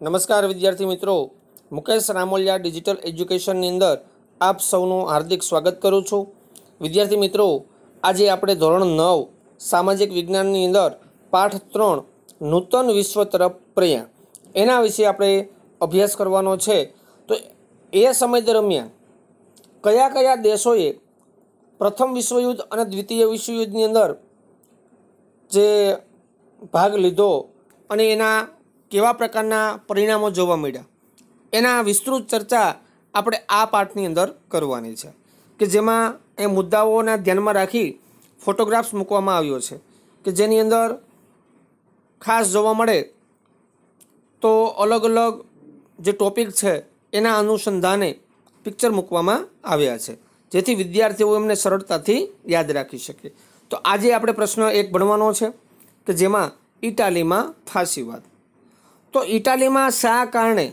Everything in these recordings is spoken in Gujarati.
નમસ્કાર વિદ્યાર્થી મિત્રો મુકેશ રામોલિયા ડિજિટલ એજ્યુકેશનની અંદર આપ સૌનું હાર્દિક સ્વાગત કરું છું વિદ્યાર્થી મિત્રો આજે આપણે ધોરણ નવ સામાજિક વિજ્ઞાનની અંદર પાઠ ત્રણ નૂતન વિશ્વ તરફ પ્રયા એના વિશે આપણે અભ્યાસ કરવાનો છે તો એ સમય દરમિયાન કયા કયા દેશોએ પ્રથમ વિશ્વયુદ્ધ અને દ્વિતીય વિશ્વયુદ્ધની અંદર જે ભાગ લીધો અને એના કેવા પ્રકારના પરિણામો જોવા મળ્યા એના વિસ્તૃત ચર્ચા આપણે આ પાઠની અંદર કરવાની છે કે જેમાં એ મુદ્દાઓના ધ્યાનમાં રાખી ફોટોગ્રાફ્સ મૂકવામાં આવ્યો છે કે જેની અંદર ખાસ જોવા મળે તો અલગ અલગ જે ટોપિક છે એના અનુસંધાને પિક્ચર મૂકવામાં આવ્યા છે જેથી વિદ્યાર્થીઓ એમને સરળતાથી યાદ રાખી શકે તો આજે આપણે પ્રશ્ન એક ભણવાનો છે કે જેમાં ઇટાલીમાં ફાંસીવાદ તો ઇટાલીમાં શા કારણે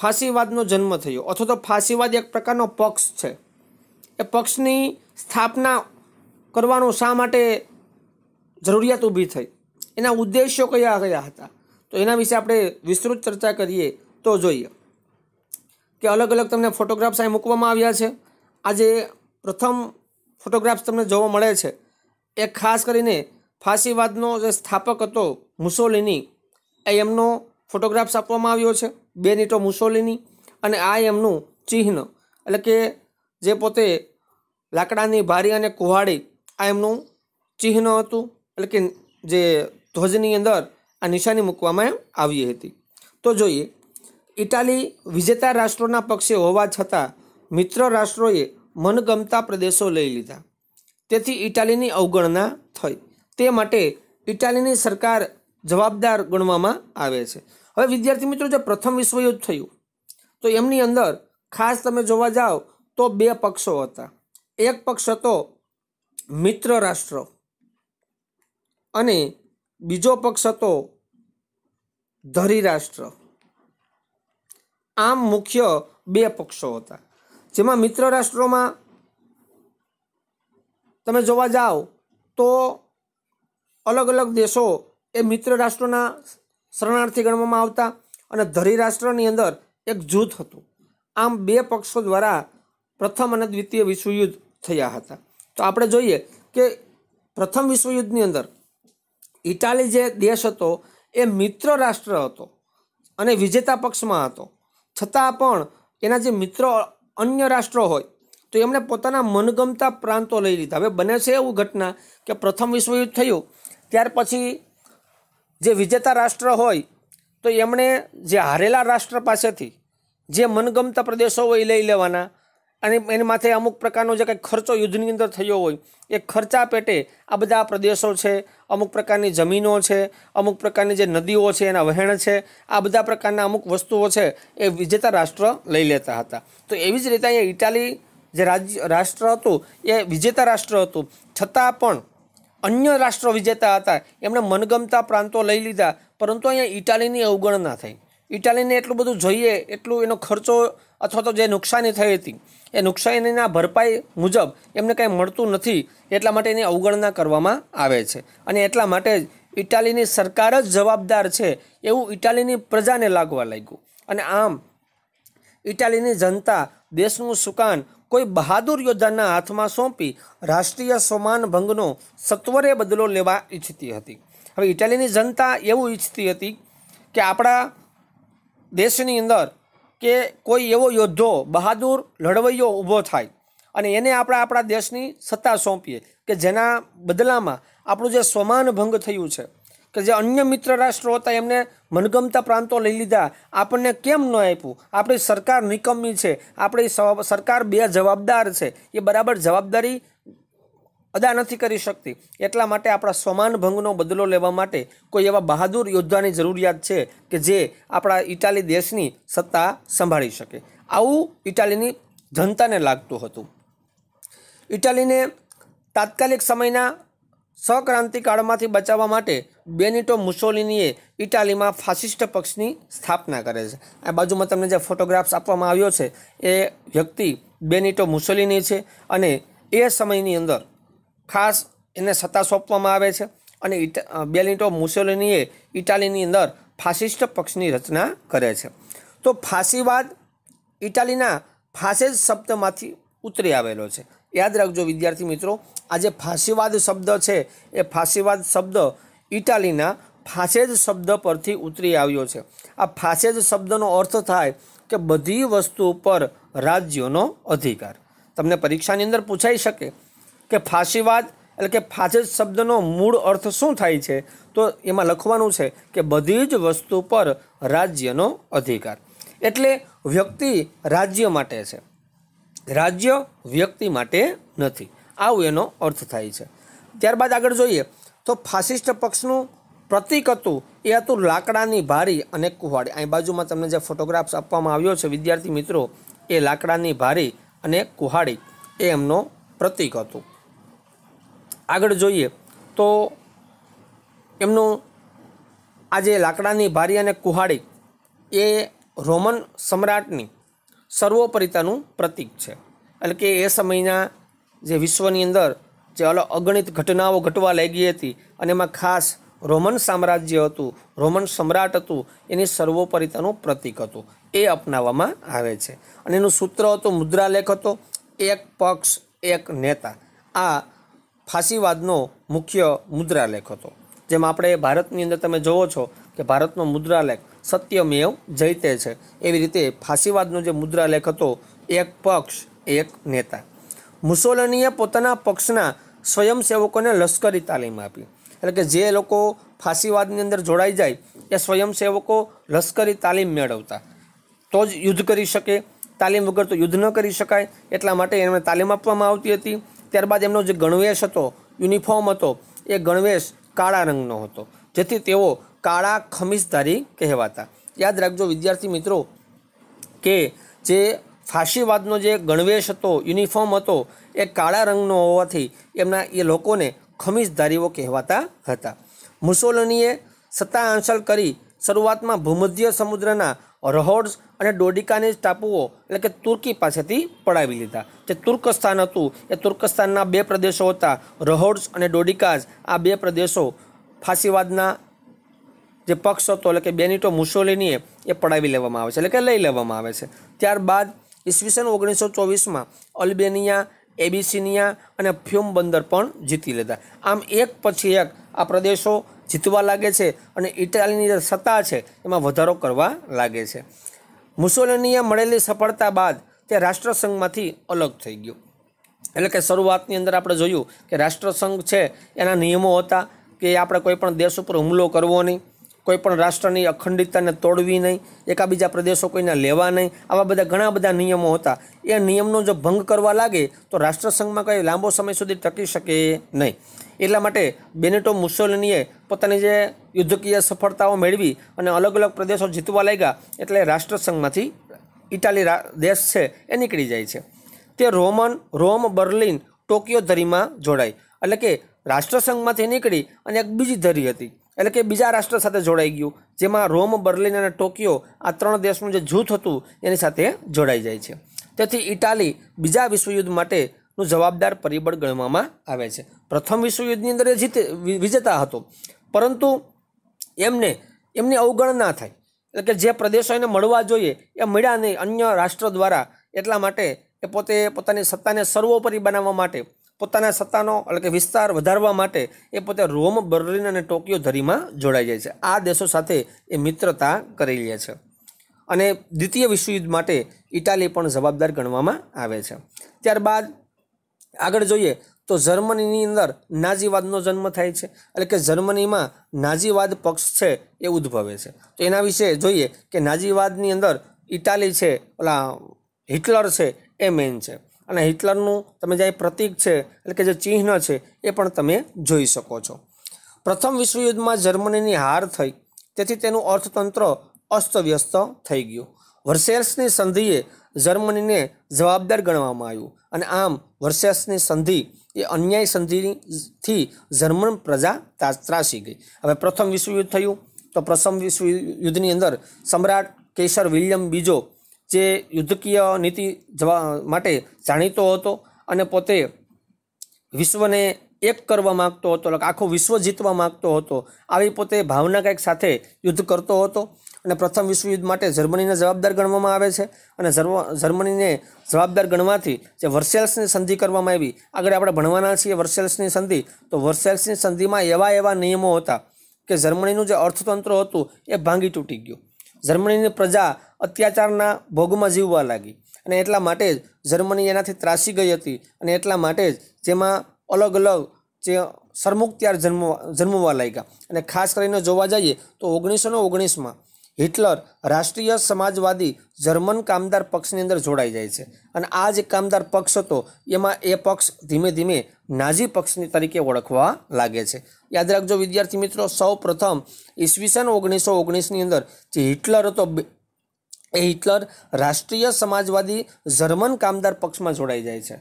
ફાંસીવાદનો જન્મ થયો અથવા તો ફાસીવાદ એક પ્રકારનો પક્ષ છે એ પક્ષની સ્થાપના કરવાનું શા માટે જરૂરિયાત ઊભી થઈ એના ઉદ્દેશ્યો કયા કયા હતા તો એના વિશે આપણે વિસ્તૃત ચર્ચા કરીએ તો જોઈએ કે અલગ અલગ તમને ફોટોગ્રાફ્સ અહીં મૂકવામાં આવ્યા છે આજે પ્રથમ ફોટોગ્રાફ્સ તમને જોવા મળે છે એ ખાસ કરીને ફાંસીવાદનો જે સ્થાપક હતો મુસોલીની એ એમનો ફોટોગ્રાફ્સ આપવામાં આવ્યો છે બેનિટો મુસોલીની અને આ એમનું ચિહ્ન એટલે કે જે પોતે લાકડાની ભારી અને કુહાડી આ એમનું ચિહ્ન હતું એટલે કે જે ધ્વજની અંદર આ નિશાની મૂકવામાં આવી હતી તો જોઈએ ઇટાલી વિજેતા રાષ્ટ્રોના પક્ષે હોવા છતાં મિત્ર રાષ્ટ્રોએ મનગમતા પ્રદેશો લઈ લીધા તેથી ઇટાલીની અવગણના થઈ તે માટે ઇટાલીની સરકાર જવાબદાર ગણવામાં આવે છે હવે વિદ્યાર્થી મિત્રો જે પ્રથમ વિશ્વયુદ્ધ થયું તો એમની અંદર ખાસ તમે જોવા જાઓ તો બે પક્ષો હતા એક પક્ષ હતો મિત્ર રાષ્ટ્ર અને બીજો પક્ષ હતો ધરી રાષ્ટ્ર આમ મુખ્ય બે પક્ષો હતા જેમાં મિત્ર રાષ્ટ્રોમાં તમે જોવા જાઓ તો અલગ અલગ દેશો એ મિત્ર રાષ્ટ્રોના શરણાર્થી ગણવામાં આવતા અને ધરીરાષ્ટ્રની અંદર એક જૂથ હતું આમ બે પક્ષો દ્વારા પ્રથમ અને દ્વિતીય વિશ્વયુદ્ધ થયા હતા તો આપણે જોઈએ કે પ્રથમ વિશ્વયુદ્ધની અંદર ઇટાલી જે દેશ હતો એ મિત્ર રાષ્ટ્ર હતો અને વિજેતા પક્ષમાં હતો છતાં પણ એના જે મિત્રો અન્ય રાષ્ટ્રો હોય તો એમણે પોતાના મનગમતા પ્રાંતો લઈ લીધા હવે બને છે એવું ઘટના કે પ્રથમ વિશ્વયુદ્ધ થયું ત્યાર પછી જે વિજેતા રાષ્ટ્ર હોય તો એમણે જે હારેલા રાષ્ટ્ર પાસેથી જે મનગમતા પ્રદેશો હોય એ લઈ લેવાના અને એની માથે અમુક પ્રકારનો જે કંઈ ખર્ચો યુદ્ધની અંદર થયો હોય એ ખર્ચા પેટે આ બધા પ્રદેશો છે અમુક પ્રકારની જમીનો છે અમુક પ્રકારની જે નદીઓ છે એના વહેણ છે આ બધા પ્રકારના અમુક વસ્તુઓ છે એ વિજેતા રાષ્ટ્ર લઈ લેતા હતા તો એવી જ રીતે અહીંયા ઇટાલી જે રાજ્ય રાષ્ટ્ર હતું એ વિજેતા રાષ્ટ્ર હતું છતાં પણ અન્ય રાષ્ટ્ર વિજેતા હતા એમણે મનગમતા પ્રાંતો લઈ લીધા પરંતુ અહીંયા ઇટાલીની અવગણના થઈ ઇટાલીને એટલું બધું જોઈએ એટલું એનો ખર્ચો અથવા તો જે નુકસાની થઈ હતી એ નુકસાનીના ભરપાઈ મુજબ એમને કંઈ મળતું નથી એટલા માટે એની અવગણના કરવામાં આવે છે અને એટલા માટે જ ઇટાલીની સરકાર જ જવાબદાર છે એવું ઇટાલીની પ્રજાને લાગવા લાગ્યું અને આમ ઇટાલીની જનતા દેશનું સુકાન કોઈ બહાદુર યોદ્ધાના હાથમાં સોંપી રાષ્ટ્રીય સમાન ભંગનો સત્વરે બદલો લેવા ઈચ્છતી હતી હવે ઇટાલીની જનતા એવું ઈચ્છતી હતી કે આપણા દેશની અંદર કે કોઈ એવો યોદ્ધો બહાદુર લડવૈયો ઊભો થાય અને એને આપણે આપણા દેશની સત્તા સોંપીએ કે જેના બદલામાં આપણું જે સ્વમાન ભંગ થયું છે કે જે અન્ય મિત્ર રાષ્ટ્રો હતા એમને મનગમતા પ્રાંતો લઈ લીધા આપણને કેમ ન આપ્યું આપણી સરકાર નિકમ્મી છે આપણી સરકાર બે જવાબદાર છે એ બરાબર જવાબદારી અદા નથી કરી શકતી એટલા માટે આપણા સમાન ભંગનો બદલો લેવા માટે કોઈ એવા બહાદુર યોદ્ધાની જરૂરિયાત છે કે જે આપણા ઇટાલી દેશની સત્તા સંભાળી શકે આવું ઇટાલીની જનતાને લાગતું હતું ઇટાલીને તાત્કાલિક સમયના સક્રાંતિકાળમાંથી બચાવવા માટે બેનિટો મુસોલિનીએ ઇટાલીમાં ફાસિસ્ટ પક્ષની સ્થાપના કરે છે આ બાજુમાં તમને જે ફોટોગ્રાફ્સ આપવામાં આવ્યો છે એ વ્યક્તિ બેનિટો મુસોલિની છે અને એ સમયની અંદર ખાસ એને સત્તા સોંપવામાં આવે છે અને બેનિટો મુસોલિનીએ ઇટાલીની અંદર ફાસિસ્ટ પક્ષની રચના કરે છે તો ફાંસીવાદ ઇટાલીના ફાસેજ શબ્દમાંથી ઉતરી આવેલો છે યાદ રાખજો વિદ્યાર્થી મિત્રો આ જે ફાંસીવાદ શબ્દ છે એ ફાંસીવાદ શબ્દ ઇટાલીના ફાસેજ શબ્દ પરથી ઉતરી આવ્યો છે આ ફાસેજ શબ્દનો અર્થ થાય કે બધી વસ્તુ પર રાજ્યોનો અધિકાર તમને પરીક્ષાની અંદર પૂછાઈ શકે કે ફાંસીવાદ એટલે કે ફાસેજ શબ્દનો મૂળ અર્થ શું થાય છે તો એમાં લખવાનું છે કે બધી જ વસ્તુ પર રાજ્યનો અધિકાર એટલે વ્યક્તિ રાજ્ય માટે છે રાજ્ય વ્યક્તિ માટે નથી આવું એનો અર્થ થાય છે ત્યારબાદ આગળ જોઈએ તો ફાસિસ્ટ પક્ષનું પ્રતિક હતું એ હતું લાકડાની ભારી અને કુહાડી અહીં બાજુમાં તમને જે ફોટોગ્રાફ્સ આપવામાં આવ્યો છે વિદ્યાર્થી મિત્રો એ લાકડાની ભારી અને કુહાડી એ એમનો પ્રતિક હતું આગળ જોઈએ તો એમનું આ જે લાકડાની ભારી અને કુહાડી એ રોમન સમ્રાટની સર્વોપરિતાનું પ્રતીક છે એટલે કે એ સમયના જે વિશ્વની અંદર જે અગણિત ઘટનાઓ ઘટવા લાગી હતી અને એમાં ખાસ રોમન સામ્રાજ્ય હતું રોમન સમ્રાટ હતું એની સર્વોપરિતાનું પ્રતીક હતું એ અપનાવવામાં આવે છે અને એનું સૂત્ર હતું મુદ્રાલેખ હતો એક પક્ષ એક નેતા આ ફાસીવાદનો મુખ્ય મુદ્રાલેખ હતો જેમ આપણે ભારતની અંદર તમે જોવો છો કે ભારતનો મુદ્રાલેખ સત્યમેવ જયતે છે એવી રીતે ફાંસીવાદનો જે મુદ્રાલેખ હતો એક પક્ષ એક નેતા મુસોલનીએ પોતાના પક્ષના સ્વયંસેવકોને લશ્કરી તાલીમ આપી એટલે કે જે લોકો ફાંસીવાદની અંદર જોડાઈ જાય એ સ્વયંસેવકો લશ્કરી તાલીમ મેળવતા તો જ યુદ્ધ કરી શકે તાલીમ વગર તો યુદ્ધ ન કરી શકાય એટલા માટે એમને તાલીમ આપવામાં આવતી હતી ત્યારબાદ એમનો જે ગણવેશ હતો યુનિફોર્મ હતો એ ગણવેશ કાળા રંગનો હતો જેથી તેઓ કાળા ખમીસધારી કહેવાતા યાદ રાખજો વિદ્યાર્થી મિત્રો કે જે ફાશીવાદનો જે ગણવેશ હતો યુનિફોર્મ હતો એ કાળા રંગનો હોવાથી એમના એ લોકોને ખમીસધારીઓ કહેવાતા હતા મુસોલનીએ સત્તા હાંસલ કરી શરૂઆતમાં ભૂમધ્ય સમુદ્રના રહોડ્સ અને ડોડિકાની ટાપુઓ એટલે કે તુર્કી પાસેથી પડાવી લીધા જે તુર્કસ્તાન હતું એ તુર્કસ્તાનના બે પ્રદેશો હતા રહોડ્સ અને ડોડિકાઝ આ બે પ્રદેશો ફાંસીવાદના જે પક્ષ હતો એટલે કે બેનિટો મુસોલિનીએ એ પડાવી લેવામાં આવે છે એટલે કે લઈ લેવામાં આવે છે ત્યારબાદ ઈસવીસન ઓગણીસો ચોવીસમાં અલ્બેનિયા એબિસિનિયા અને ફ્યુમ બંદર પણ જીતી લેતા આમ એક પછી એક આ પ્રદેશો જીતવા લાગે છે અને ઇટાલીની જે સત્તા છે એમાં વધારો કરવા લાગે છે મુસોલિનીએ મળેલી સફળતા બાદ તે રાષ્ટ્રસંઘમાંથી અલગ થઈ ગયું એટલે કે શરૂઆતની અંદર આપણે જોયું કે રાષ્ટ્રસંઘ છે એના નિયમો હતા કે આપણે કોઈપણ દેશ ઉપર હુમલો કરવો નહીં કોઈપણ રાષ્ટ્રની અખંડિતતાને તોડવી નહીં એકાબીજા પ્રદેશો કોઈને લેવા નહીં આવા બધા ઘણા બધા નિયમો હતા એ નિયમનો જો ભંગ કરવા લાગે તો રાષ્ટ્રસંઘમાં કંઈ લાંબો સમય સુધી ટકી શકે નહીં એટલા માટે બેનેટો મુસોલિનીએ પોતાની જે યુદ્ધકીય સફળતાઓ મેળવી અને અલગ અલગ પ્રદેશો જીતવા લાગ્યા એટલે રાષ્ટ્રસંઘમાંથી ઇટાલી દેશ છે એ નીકળી જાય છે તે રોમન રોમ બર્લિન ટોક્યો ધરીમાં જોડાય એટલે કે રાષ્ટ્રસંઘમાંથી નીકળી અને એક બીજી ધરી હતી એટલે કે બીજા રાષ્ટ્ર સાથે જોડાઈ ગયું જેમાં રોમ બર્લિન અને ટોક્યો આ ત્રણ દેશનું જે જૂથ હતું એની સાથે જોડાઈ જાય છે તેથી ઇટાલી બીજા વિશ્વયુદ્ધ માટેનું જવાબદાર પરિબળ ગણવામાં આવે છે પ્રથમ વિશ્વયુદ્ધની અંદર એ જીતે વિજેતા હતો પરંતુ એમને એમની અવગણ ના થાય એટલે કે જે પ્રદેશો એને મળવા જોઈએ એ મળ્યા નહીં અન્ય રાષ્ટ્ર દ્વારા એટલા માટે એ પોતે પોતાની સત્તાને સર્વોપરી બનાવવા માટે પોતાના સત્તાનો એટલે કે વિસ્તાર વધારવા માટે એ પોતે રોમ બર્લિન અને ટોક્યો ધરીમાં જોડાઈ જાય છે આ દેશો સાથે એ મિત્રતા કરી લે છે અને દ્વિતીય વિશ્વયુદ્ધ માટે ઇટાલી પણ જવાબદાર ગણવામાં આવે છે ત્યારબાદ આગળ જોઈએ તો જર્મનીની અંદર નાજીવાદનો જન્મ થાય છે એટલે કે જર્મનીમાં નાજીવાદ પક્ષ છે એ ઉદ્ભવે છે તો એના વિશે જોઈએ કે નાજીવાદની અંદર ઇટાલી છે ઓલા હિટલર છે એ મેન છે અને હિટલરનું તમે જે પ્રતીક છે એટલે કે જે ચિહ્ન છે એ પણ તમે જોઈ શકો છો પ્રથમ વિશ્વયુદ્ધમાં જર્મનીની હાર થઈ તેથી તેનું અર્થતંત્ર અસ્તવ્યસ્ત થઈ ગયું વર્સેલ્સની સંધિએ જર્મનીને જવાબદાર ગણવામાં આવ્યું અને આમ વર્સેલ્સની સંધિ એ અન્યાય સંધિથી જર્મન પ્રજા ત્રાસી ગઈ હવે પ્રથમ વિશ્વયુદ્ધ થયું તો પ્રથમ વિશ્વયુદ્ધની અંદર સમ્રાટ કેસર વિલિયમ બીજો જે યુદ્ધકીય નીતિ જવા માટે જાણીતો હતો અને પોતે વિશ્વને એક કરવા માગતો હતો આખું વિશ્વ જીતવા માગતો હતો આવી પોતે ભાવના કંઈક સાથે યુદ્ધ કરતો હતો અને પ્રથમ વિશ્વયુદ્ધ માટે જર્મનીને જવાબદાર ગણવામાં આવે છે અને જર્મનીને જવાબદાર ગણવાથી જે વર્સેલ્સની સંધિ કરવામાં આવી આગળ આપણે ભણવાના છીએ વર્સેલ્સની સંધિ તો વર્સેલ્સની સંધિમાં એવા એવા નિયમો હતા કે જર્મનીનું જે અર્થતંત્ર હતું એ ભાંગી તૂટી ગયું જર્મનીની પ્રજા અત્યાચારના ભોગમાં જીવવા લાગી અને એટલા માટે જ જર્મની એનાથી ત્રાસી ગઈ હતી અને એટલા માટે જ જેમાં અલગ અલગ જે સરમુખત્યાર જન્મ જન્મવા લાગ્યા અને ખાસ કરીને જોવા જઈએ તો ઓગણીસો ને ઓગણીસમાં હિટલર રાષ્ટ્રીય સમાજવાદી જર્મન કામદાર પક્ષની અંદર જોડાઈ જાય છે અને આ જે કામદાર પક્ષ હતો એમાં એ પક્ષ ધીમે ધીમે નાઝી પક્ષની તરીકે ઓળખવા લાગે છે યાદ રાખજો વિદ્યાર્થી મિત્રો સૌ પ્રથમ ઈસવીસન ઓગણીસો ઓગણીસની અંદર જે હિટલર હતો એ હિટલર રાષ્ટ્રીય સમાજવાદી જર્મન કામદાર પક્ષમાં જોડાઈ જાય છે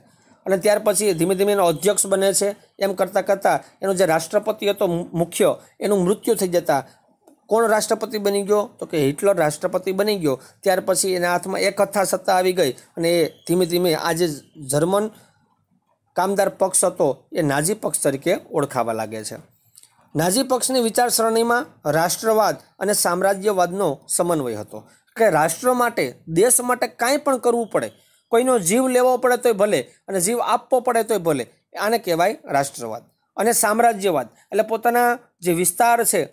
અને ત્યાર પછી ધીમે ધીમે એનો અધ્યક્ષ બને છે એમ કરતાં કરતાં એનો જે રાષ્ટ્રપતિ હતો મુખ્ય એનું મૃત્યુ થઈ જતા કોણ રાષ્ટ્રપતિ બની ગયો તો કે હિટલર રાષ્ટ્રપતિ બની ગયો ત્યાર પછી એના હાથમાં એક અથા સત્તા આવી ગઈ અને એ ધીમે ધીમે આજે જર્મન કામદાર પક્ષ હતો એ નાજી પક્ષ તરીકે ઓળખાવા લાગે છે નાજી પક્ષની વિચારસરણીમાં રાષ્ટ્રવાદ અને સામ્રાજ્યવાદનો સમન્વય હતો કે રાષ્ટ્ર માટે દેશ માટે કાંઈ પણ કરવું પડે કોઈનો જીવ લેવો પડે તોય ભલે અને જીવ આપવો પડે તોય ભલે આને કહેવાય રાષ્ટ્રવાદ અને સામ્રાજ્યવાદ એટલે પોતાના જે વિસ્તાર છે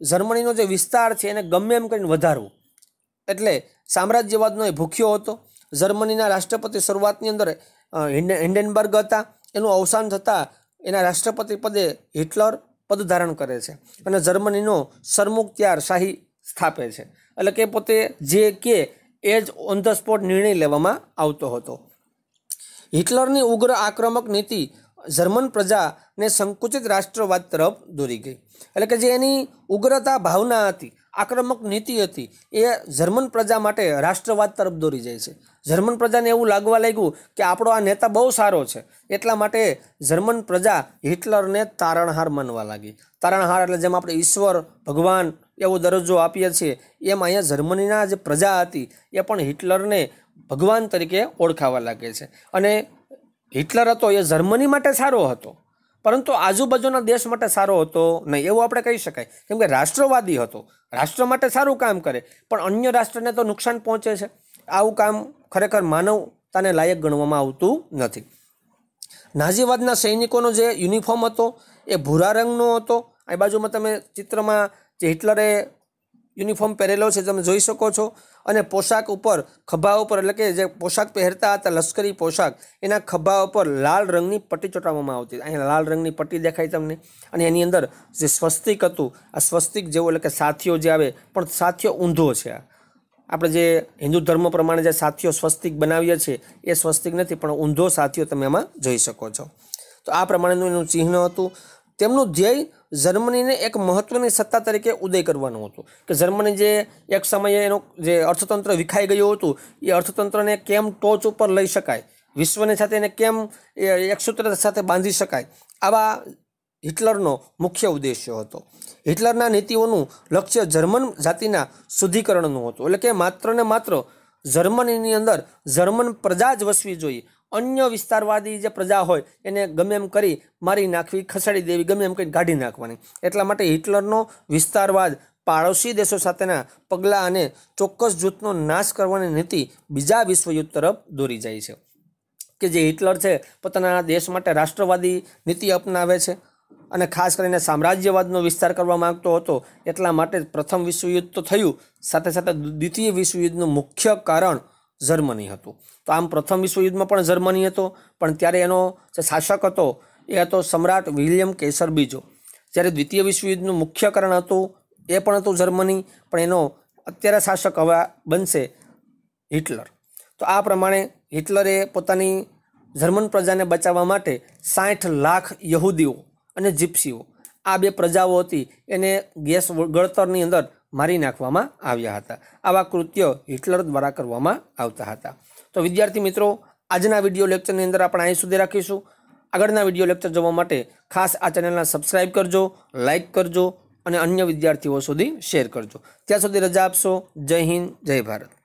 જર્મનીનો જે વિસ્તાર છે એને ગમે એમ કરીને વધારવો એટલે સામ્રાજ્યવાદનો એ ભૂખ્યો હતો જર્મનીના રાષ્ટ્રપતિ શરૂઆતની અંદર હિન્ડેનબર્ગ હતા એનું અવસાન થતાં એના રાષ્ટ્રપતિ પદે હિટલર પદ ધારણ કરે છે અને જર્મનીનો સરમુખત્યાર શાહી સ્થાપે છે એટલે કે પોતે જે કે એ જ ઓન ધ સ્પોટ નિર્ણય લેવામાં આવતો હતો હિટલરની ઉગ્ર આક્રમક નીતિ જર્મન પ્રજાને સંકુચિત રાષ્ટ્રવાદ તરફ દોરી ગઈ એટલે કે જે એની ઉગ્રતા ભાવના હતી આક્રમક નીતિ હતી એ જર્મન પ્રજા માટે રાષ્ટ્રવાદ તરફ દોરી જાય છે જર્મન પ્રજાને એવું લાગવા લાગ્યું કે આપણો આ નેતા બહુ સારો છે એટલા માટે જર્મન પ્રજા હિટલરને તારણહાર માનવા લાગી તારણહાર એટલે જેમ આપણે ઈશ્વર ભગવાન એવો દરજ્જો આપીએ છીએ એમ અહીંયા જર્મનીના જે પ્રજા હતી એ પણ હિટલરને ભગવાન તરીકે ઓળખાવા લાગે છે અને હિટલર હતો એ જર્મની માટે સારો હતો પરંતુ આજુબાજુના દેશ માટે સારો હતો નહીં એવું આપણે કહી શકાય કેમ કે રાષ્ટ્રવાદી હતો રાષ્ટ્ર માટે સારું કામ કરે પણ અન્ય રાષ્ટ્રને તો નુકસાન પહોંચે છે આવું કામ ખરેખર માનવતાને લાયક ગણવામાં આવતું નથી નાઝીવાદના સૈનિકોનો જે યુનિફોર્મ હતો એ ભૂરા રંગનો હતો આ બાજુમાં તમે ચિત્રમાં જે હિટલરે યુનિફોર્મ પહેરેલો છે તમે જોઈ શકો છો અને પોશાક ઉપર ખભા ઉપર એટલે કે જે પોશાક પહેરતા હતા લશ્કરી પોશાક એના ખભા ઉપર લાલ રંગની પટ્ટી ચોંટાડવામાં આવતી અહીંયા લાલ રંગની પટ્ટી દેખાય તમને અને એની અંદર જે સ્વસ્તિક હતું આ સ્વસ્તિક જેવું એટલે કે સાથીઓ જે આવે પણ સાથીઓ ઊંધો છે આ આપણે જે હિન્દુ ધર્મ પ્રમાણે જે સાથીઓ સ્વસ્તિક બનાવીએ છીએ એ સ્વસ્તિક નથી પણ ઊંધો સાથીઓ તમે એમાં જોઈ શકો છો તો આ પ્રમાણેનું એનું ચિહ્ન હતું તેમનું ધ્યેય જર્મનીને એક મહત્ત્વની સત્તા તરીકે ઉદય કરવાનું હતું કે જર્મની જે એક સમયે એનું જે અર્થતંત્ર વિખાઈ ગયું હતું એ અર્થતંત્રને કેમ ટોચ ઉપર લઈ શકાય વિશ્વની સાથે એને કેમ એક સૂત્ર સાથે બાંધી શકાય આવા હિટલરનો મુખ્ય ઉદ્દેશ્ય હતો હિટલરના નીતિઓનું લક્ષ્ય જર્મન જાતિના શુદ્ધિકરણનું હતું એટલે કે માત્ર ને માત્ર જર્મનીની અંદર જર્મન પ્રજા જ વસવી જોઈએ અન્ય વિસ્તારવાદી જે પ્રજા હોય એને ગમે એમ કરી મારી નાખવી ખસેડી દેવી ગમે એમ કરીને કાઢી નાખવાની એટલા માટે હિટલરનો વિસ્તારવાદ પાડોશી દેશો સાથેના પગલાં અને ચોક્કસ જૂથનો નાશ કરવાની નીતિ બીજા વિશ્વયુદ્ધ તરફ દોરી જાય છે કે જે હિટલર છે પોતાના દેશ માટે રાષ્ટ્રવાદી નીતિ અપનાવે છે અને ખાસ કરીને સામ્રાજ્યવાદનો વિસ્તાર કરવા માગતો હતો એટલા માટે પ્રથમ વિશ્વયુદ્ધ તો થયું સાથે સાથે દ્વિતીય વિશ્વયુદ્ધનું મુખ્ય કારણ જર્મની હતું તો આમ પ્રથમ વિશ્વયુદ્ધમાં પણ જર્મની હતો પણ ત્યારે એનો જે શાસક હતો એ હતો સમ્રાટ વિલિયમ કેસર બીજો જ્યારે દ્વિતીય વિશ્વયુદ્ધનું મુખ્ય કારણ હતું એ પણ હતું જર્મની પણ એનો અત્યારે શાસક હવે બનશે હિટલર તો આ પ્રમાણે હિટલરે પોતાની જર્મન પ્રજાને બચાવવા માટે સાઠ લાખ યહૂદીઓ અને જીપ્સીઓ આ બે પ્રજાઓ હતી એને ગેસ ગળતરની અંદર મારી નાખવામાં આવ્યા હતા આવા કૃત્યો હિટલર દ્વારા કરવામાં આવતા હતા તો વિદ્યાર્થી મિત્રો આજના વિડીયો લેક્ચરની અંદર આપણે અહીં સુધી રાખીશું આગળના વિડીયો લેક્ચર જોવા માટે ખાસ આ ચેનલને સબસ્ક્રાઈબ કરજો લાઇક કરજો અને અન્ય વિદ્યાર્થીઓ સુધી શેર કરજો ત્યાં સુધી રજા આપશો જય હિન્દ જય ભારત